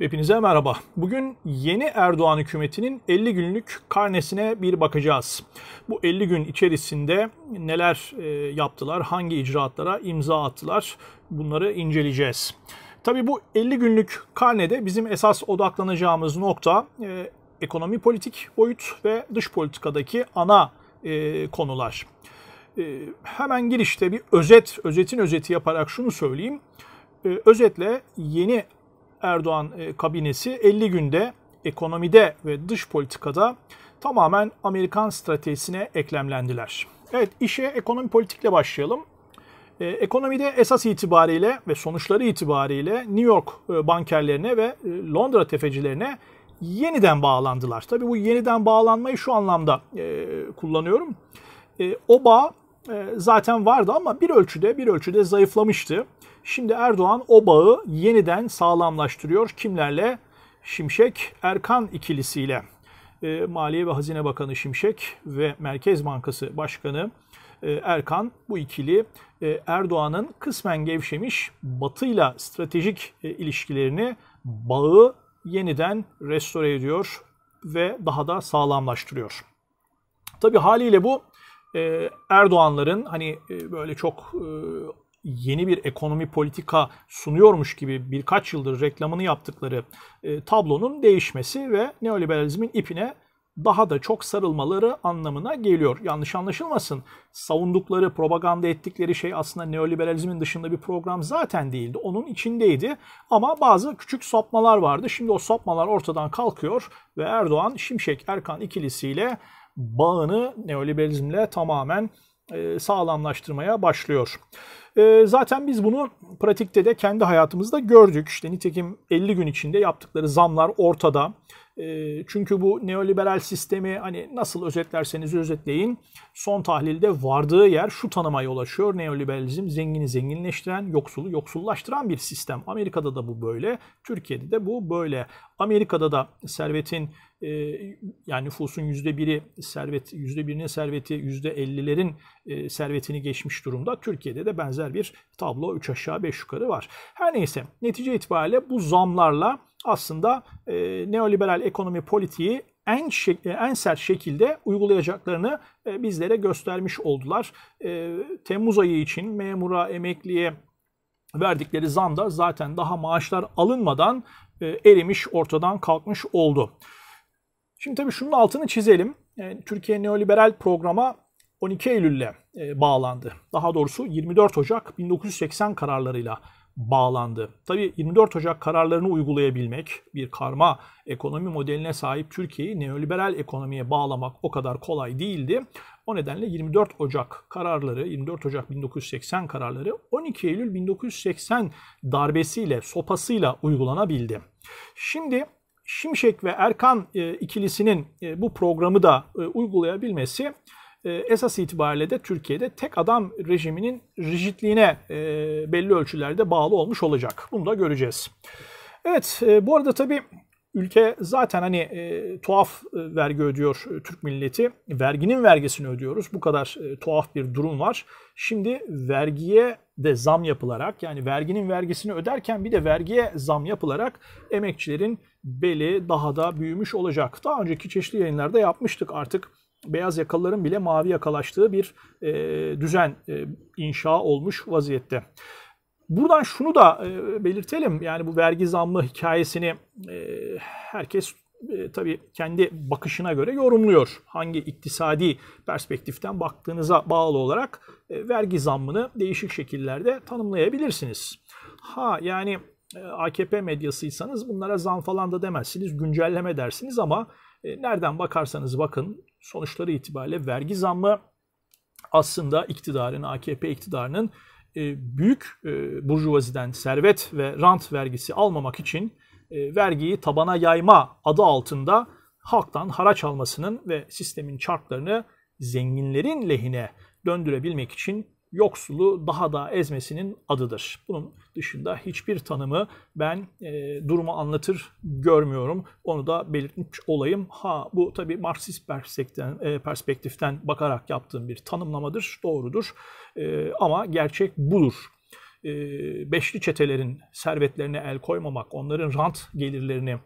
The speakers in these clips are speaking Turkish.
Hepinize merhaba. Bugün yeni Erdoğan hükümetinin 50 günlük karnesine bir bakacağız. Bu 50 gün içerisinde neler e, yaptılar, hangi icraatlara imza attılar bunları inceleyeceğiz. Tabii bu 50 günlük karnede bizim esas odaklanacağımız nokta e, ekonomi politik boyut ve dış politikadaki ana e, konular. hemen girişte bir özet, özetin özeti yaparak şunu söyleyeyim. özetle yeni Erdoğan e, kabinesi 50 günde ekonomide ve dış politikada tamamen Amerikan stratejisine eklemlendiler. Evet işe ekonomi politikle başlayalım. E, ekonomide esas itibariyle ve sonuçları itibariyle New York e, bankerlerine ve Londra tefecilerine yeniden bağlandılar. Tabii bu yeniden bağlanmayı şu anlamda kullanıyorum. E, o bağ zaten vardı ama bir ölçüde bir ölçüde zayıflamıştı. Şimdi Erdoğan o bağı yeniden sağlamlaştırıyor. Kimlerle? Şimşek Erkan ikilisiyle. Ee, Maliye ve Hazine Bakanı Şimşek ve Merkez Bankası Başkanı e, Erkan bu ikili e, Erdoğan'ın kısmen gevşemiş batıyla stratejik e, ilişkilerini bağı yeniden restore ediyor ve daha da sağlamlaştırıyor. Tabi haliyle bu Erdoğanların hani böyle çok yeni bir ekonomi politika sunuyormuş gibi birkaç yıldır reklamını yaptıkları e, tablonun değişmesi ve neoliberalizmin ipine daha da çok sarılmaları anlamına geliyor. Yanlış anlaşılmasın. Savundukları, propaganda ettikleri şey aslında neoliberalizmin dışında bir program zaten değildi. Onun içindeydi. Ama bazı küçük sapmalar vardı. Şimdi o sapmalar ortadan kalkıyor ve Erdoğan Şimşek Erkan ikilisiyle bağını neoliberalizmle tamamen e, sağlamlaştırmaya başlıyor. Ee, zaten biz bunu pratikte de kendi hayatımızda gördük. İşte nitekim 50 gün içinde yaptıkları zamlar ortada. Ee, çünkü bu neoliberal sistemi hani nasıl özetlerseniz özetleyin son tahlilde vardığı yer şu tanıma yol açıyor. Neoliberalizm zengini zenginleştiren, yoksulu yoksullaştıran bir sistem. Amerika'da da bu böyle, Türkiye'de de bu böyle. Amerika'da da servetin e, yani nüfusun %1'i servet %1'inin serveti %50'lerin e, servetini geçmiş durumda. Türkiye'de de benzer benzer bir tablo 3 aşağı 5 yukarı var. Her neyse netice itibariyle bu zamlarla aslında e, neoliberal ekonomi politiği en, şek- e, en sert şekilde uygulayacaklarını e, bizlere göstermiş oldular. E, Temmuz ayı için memura, emekliye verdikleri zam da zaten daha maaşlar alınmadan e, erimiş, ortadan kalkmış oldu. Şimdi tabii şunun altını çizelim. Yani Türkiye neoliberal programa 12 Eylül'le e, bağlandı. Daha doğrusu 24 Ocak 1980 kararlarıyla bağlandı. Tabi 24 Ocak kararlarını uygulayabilmek bir karma ekonomi modeline sahip Türkiye'yi neoliberal ekonomiye bağlamak o kadar kolay değildi. O nedenle 24 Ocak kararları, 24 Ocak 1980 kararları 12 Eylül 1980 darbesiyle, sopasıyla uygulanabildi. Şimdi Şimşek ve Erkan e, ikilisinin e, bu programı da uygulayabilmesi ee, esas itibariyle de Türkiye'de tek adam rejiminin rigidliğine e, belli ölçülerde bağlı olmuş olacak. Bunu da göreceğiz. Evet e, bu arada tabii ülke zaten hani e, tuhaf vergi ödüyor Türk milleti. Verginin vergisini ödüyoruz. Bu kadar tuhaf bir durum var. Şimdi vergiye de zam yapılarak yani verginin vergisini öderken bir de vergiye zam yapılarak emekçilerin beli daha da büyümüş olacak. Daha önceki çeşitli yayınlarda yapmıştık artık beyaz yakalıların bile mavi yakalaştığı bir e, düzen e, inşa olmuş vaziyette. Buradan şunu da e, belirtelim. Yani bu vergi zammı hikayesini e, herkes e, tabii kendi bakışına göre yorumluyor. Hangi iktisadi perspektiften baktığınıza bağlı olarak e, vergi zammını değişik şekillerde tanımlayabilirsiniz. Ha yani e, AKP medyasıysanız bunlara zam falan da demezsiniz, güncelleme dersiniz ama e, nereden bakarsanız bakın sonuçları itibariyle vergi zammı aslında iktidarın, AKP iktidarının e, büyük e, burjuvaziden servet ve rant vergisi almamak için vergiyi tabana yayma adı altında halktan haraç almasının ve sistemin çarklarını zenginlerin lehine döndürebilmek için yoksulu daha da ezmesinin adıdır. Bunun dışında hiçbir tanımı ben e, durumu anlatır görmüyorum. Onu da belirtmiş olayım. Ha bu tabii Marksist perspektiften, e, perspektiften bakarak yaptığım bir tanımlamadır, doğrudur. E, ama gerçek budur e, beşli çetelerin servetlerine el koymamak, onların rant gelirlerini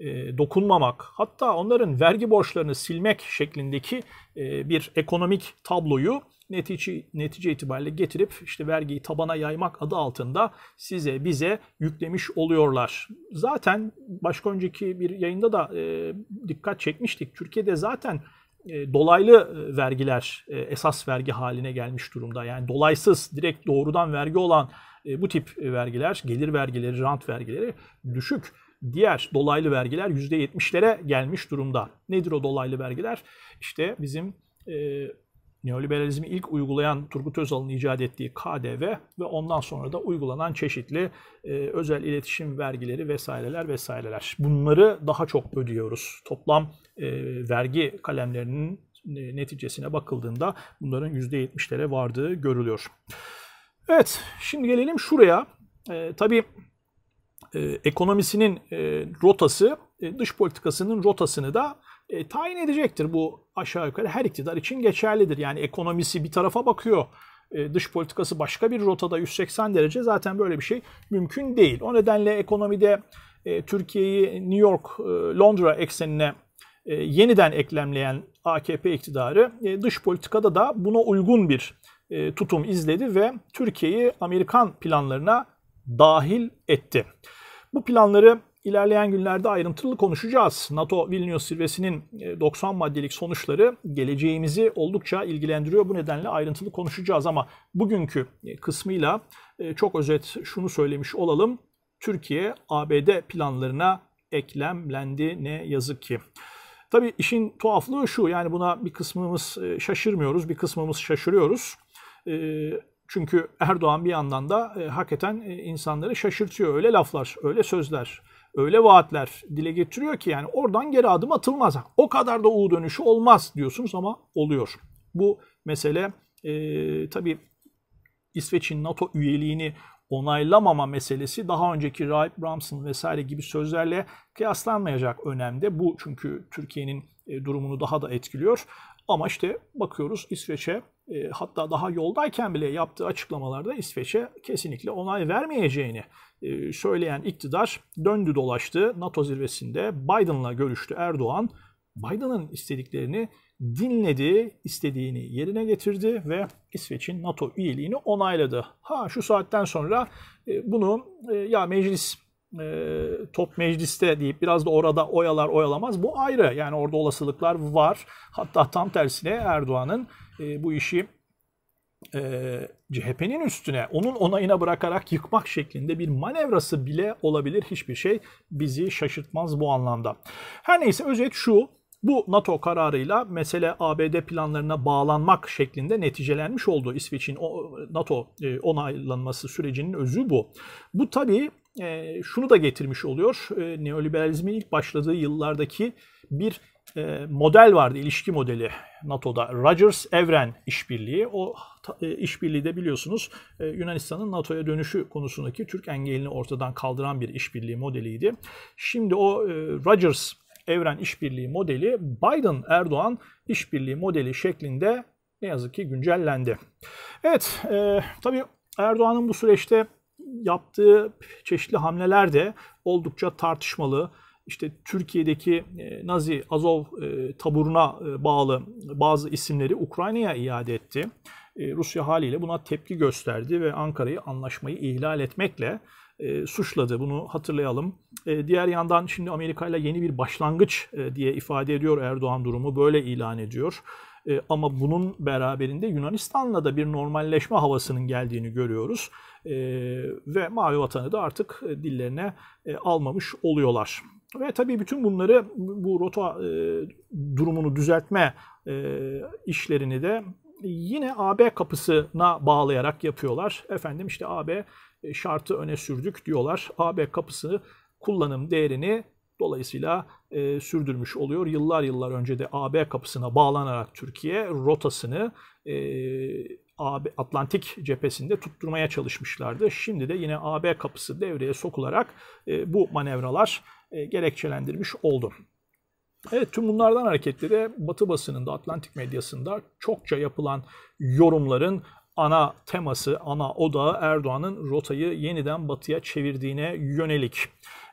e, dokunmamak, hatta onların vergi borçlarını silmek şeklindeki e, bir ekonomik tabloyu netice, netice itibariyle getirip işte vergiyi tabana yaymak adı altında size bize yüklemiş oluyorlar. Zaten başka önceki bir yayında da e, dikkat çekmiştik. Türkiye'de zaten e, dolaylı e, vergiler e, esas vergi haline gelmiş durumda. Yani dolaysız, direkt doğrudan vergi olan bu tip vergiler, gelir vergileri, rant vergileri düşük. Diğer dolaylı vergiler %70'lere gelmiş durumda. Nedir o dolaylı vergiler? İşte bizim neoliberalizmi ilk uygulayan Turgut Özal'ın icat ettiği KDV ve ondan sonra da uygulanan çeşitli e, özel iletişim vergileri vesaireler vesaireler. Bunları daha çok ödüyoruz. Toplam e, vergi kalemlerinin e, neticesine bakıldığında bunların %70'lere vardığı görülüyor. Evet, şimdi gelelim şuraya. E, tabii e, ekonomisinin e, rotası, e, dış politikasının rotasını da e, tayin edecektir. Bu aşağı yukarı her iktidar için geçerlidir. Yani ekonomisi bir tarafa bakıyor. E, dış politikası başka bir rotada 180 derece zaten böyle bir şey mümkün değil. O nedenle ekonomide e, Türkiye'yi New York, e, Londra eksenine e, yeniden eklemleyen AKP iktidarı e, dış politikada da buna uygun bir e, tutum izledi ve Türkiye'yi Amerikan planlarına dahil etti. Bu planları İlerleyen günlerde ayrıntılı konuşacağız. NATO Vilnius zirvesinin 90 e, maddelik sonuçları geleceğimizi oldukça ilgilendiriyor. Bu nedenle ayrıntılı konuşacağız ama bugünkü e, kısmıyla e, çok özet şunu söylemiş olalım. Türkiye ABD planlarına eklemlendi ne yazık ki. Tabii işin tuhaflığı şu yani buna bir kısmımız şaşırmıyoruz, bir kısmımız şaşırıyoruz. Çünkü Erdoğan bir yandan da hakikaten insanları şaşırtıyor. Öyle laflar, öyle sözler öyle vaatler dile getiriyor ki yani oradan geri adım atılmaz. O kadar da U dönüşü olmaz diyorsunuz ama oluyor. Bu mesele e, tabii İsveç'in NATO üyeliğini onaylamama meselesi daha önceki Raip Ramsın vesaire gibi sözlerle kıyaslanmayacak önemde. Bu çünkü Türkiye'nin e, durumunu daha da etkiliyor. Ama işte bakıyoruz İsveç'e e, hatta daha yoldayken bile yaptığı açıklamalarda İsveç'e kesinlikle onay vermeyeceğini e, söyleyen iktidar döndü dolaştı NATO zirvesinde Biden'la görüştü Erdoğan. Biden'ın istediklerini dinledi, istediğini yerine getirdi ve İsveç'in NATO üyeliğini onayladı. Ha şu saatten sonra e, bunu ya meclis e, top mecliste deyip biraz da orada oyalar oyalamaz bu ayrı. Yani orada olasılıklar var. Hatta tam tersine Erdoğan'ın e, bu işi e, CHP'nin üstüne onun onayına bırakarak yıkmak şeklinde bir manevrası bile olabilir. Hiçbir şey bizi şaşırtmaz bu anlamda. Her neyse özet şu. Bu NATO kararıyla mesele ABD planlarına bağlanmak şeklinde neticelenmiş oldu. İsveç'in NATO e, onaylanması sürecinin özü bu. Bu tabii e, şunu da getirmiş oluyor. E, neoliberalizmin ilk başladığı yıllardaki bir e, model vardı, ilişki modeli NATO'da. Rogers-Evren işbirliği. O e, işbirliği de biliyorsunuz e, Yunanistan'ın NATO'ya dönüşü konusundaki Türk engelini ortadan kaldıran bir işbirliği modeliydi. Şimdi o e, Rogers Evren işbirliği modeli Biden-Erdoğan işbirliği modeli şeklinde ne yazık ki güncellendi. Evet, e, tabii Erdoğan'ın bu süreçte yaptığı çeşitli hamleler de oldukça tartışmalı. İşte Türkiye'deki e, Nazi Azov e, taburuna e, bağlı bazı isimleri Ukrayna'ya iade etti. Rusya haliyle buna tepki gösterdi ve Ankara'yı anlaşmayı ihlal etmekle e, suçladı. Bunu hatırlayalım. E, diğer yandan şimdi Amerika ile yeni bir başlangıç e, diye ifade ediyor Erdoğan durumu. Böyle ilan ediyor. E, ama bunun beraberinde Yunanistan'la da bir normalleşme havasının geldiğini görüyoruz e, ve mavi vatanı da artık e, dillerine e, almamış oluyorlar. Ve tabii bütün bunları bu rota e, durumunu düzeltme e, işlerini de yine AB kapısına bağlayarak yapıyorlar. Efendim işte AB e, şartı öne sürdük diyorlar. AB kapısı kullanım değerini dolayısıyla e, sürdürmüş oluyor. Yıllar yıllar önce de AB kapısına bağlanarak Türkiye rotasını e, AB, Atlantik cephesinde tutturmaya çalışmışlardı. Şimdi de yine AB kapısı devreye sokularak e, bu manevralar e, gerekçelendirmiş oldu. Evet tüm bunlardan hareketle de Batı basınında, Atlantik medyasında çokça yapılan yorumların ana teması, ana odağı Erdoğan'ın rotayı yeniden batıya çevirdiğine yönelik.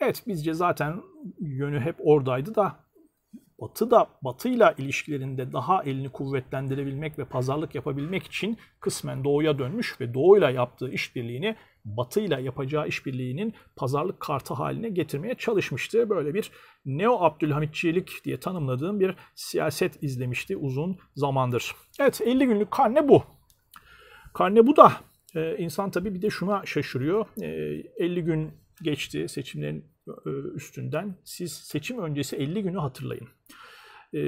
Evet bizce zaten yönü hep oradaydı da Batı da Batı'yla ilişkilerinde daha elini kuvvetlendirebilmek ve pazarlık yapabilmek için kısmen Doğu'ya dönmüş ve Doğu'yla yaptığı işbirliğini Batı'yla yapacağı işbirliğinin pazarlık kartı haline getirmeye çalışmıştı. Böyle bir neo Abdülhamitçilik diye tanımladığım bir siyaset izlemişti uzun zamandır. Evet 50 günlük karne bu. Karne bu da e, insan tabii bir de şuna şaşırıyor. E, 50 gün geçti seçimlerin e, üstünden siz seçim öncesi 50 günü hatırlayın. E,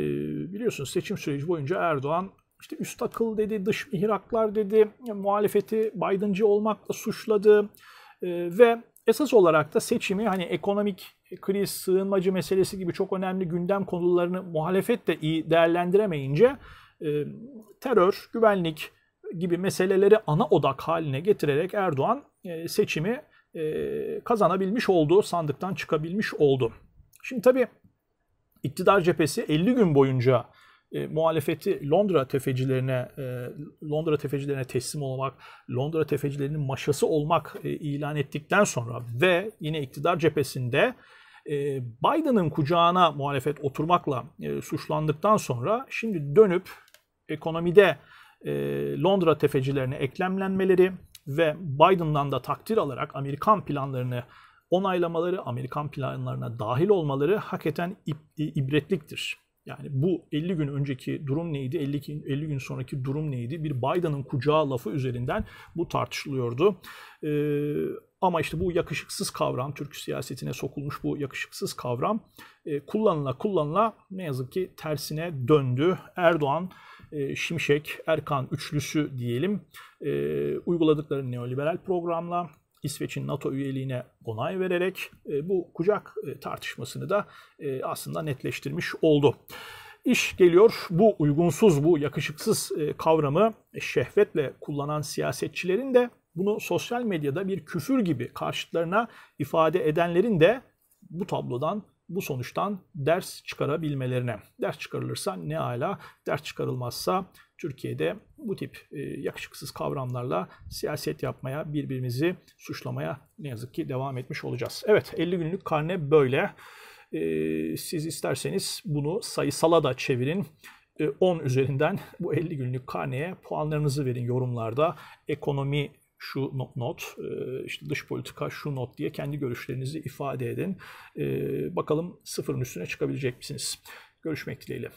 biliyorsunuz seçim süreci boyunca Erdoğan işte üst akıl dedi, dış ihraklar dedi, muhalefeti Biden'cı olmakla suçladı e, ve esas olarak da seçimi hani ekonomik kriz, sığınmacı meselesi gibi çok önemli gündem konularını muhalefet de iyi değerlendiremeyince terör, güvenlik gibi meseleleri ana odak haline getirerek Erdoğan seçimi e, kazanabilmiş oldu, sandıktan çıkabilmiş oldu. Şimdi tabii iktidar cephesi 50 gün boyunca e, muhalefeti Londra tefecilerine e, Londra tefecilerine teslim olmak, Londra tefecilerinin maşası olmak e, ilan ettikten sonra ve yine iktidar cephesinde e, Biden'ın kucağına muhalefet oturmakla e, suçlandıktan sonra şimdi dönüp ekonomide e, Londra tefecilerine eklemlenmeleri, ve Biden'dan da takdir alarak Amerikan planlarını onaylamaları, Amerikan planlarına dahil olmaları hakikaten e, ibretliktir. Yani bu 50 gün önceki durum neydi, 50, 50 gün sonraki durum neydi? Bir Biden'ın kucağı lafı üzerinden bu tartışılıyordu. Ee, ama işte bu yakışıksız kavram, Türk siyasetine sokulmuş bu yakışıksız kavram e, kullanıla kullanıla ne yazık ki tersine döndü. Erdoğan e, Şimşek, Erkan üçlüsü diyelim e, uyguladıkları neoliberal programla İsveç'in NATO üyeliğine onay vererek e, bu kucak tartışmasını da aslında netleştirmiş oldu. İş geliyor bu uygunsuz, bu yakışıksız kavramı şehvetle kullanan siyasetçilerin de bunu sosyal medyada bir küfür gibi karşıtlarına ifade edenlerin de bu tablodan bu sonuçtan ders çıkarabilmelerine. Ders çıkarılırsa ne ala, ders çıkarılmazsa Türkiye'de bu tip e, yakışıksız kavramlarla siyaset yapmaya, birbirimizi suçlamaya ne yazık ki devam etmiş olacağız. Evet 50 günlük karne böyle. E, siz isterseniz bunu sayısala da çevirin. 10 e, üzerinden bu 50 günlük karneye puanlarınızı verin yorumlarda. Ekonomi şu not, not e, işte dış politika şu not diye kendi görüşlerinizi ifade edin. E, bakalım sıfırın üstüne çıkabilecek misiniz? Görüşmek dileğiyle.